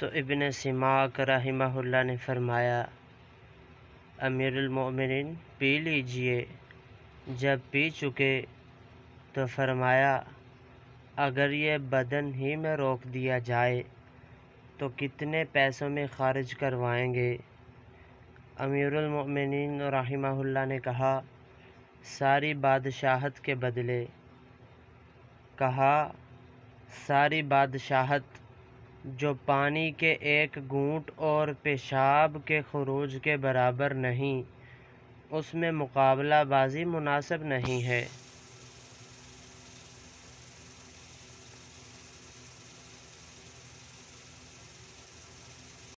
तो इबन सिमाक रहीमहुल्ला ने फरमाया अमीरमिन पी लीजिए जब पी चुके तो फरमाया अगर ये बदन ही में रोक दिया जाए तो कितने पैसों में ख़ारिज करवाएंगे अमीरमिन रहीमहुल्ला ने कहा सारी बादशाहत के बदले कहा सारी बादशाहत जो पानी के एक घूँट और पेशाब के खरूज के बराबर नहीं उसमें मुकाबला बाज़ी मुनासिब नहीं है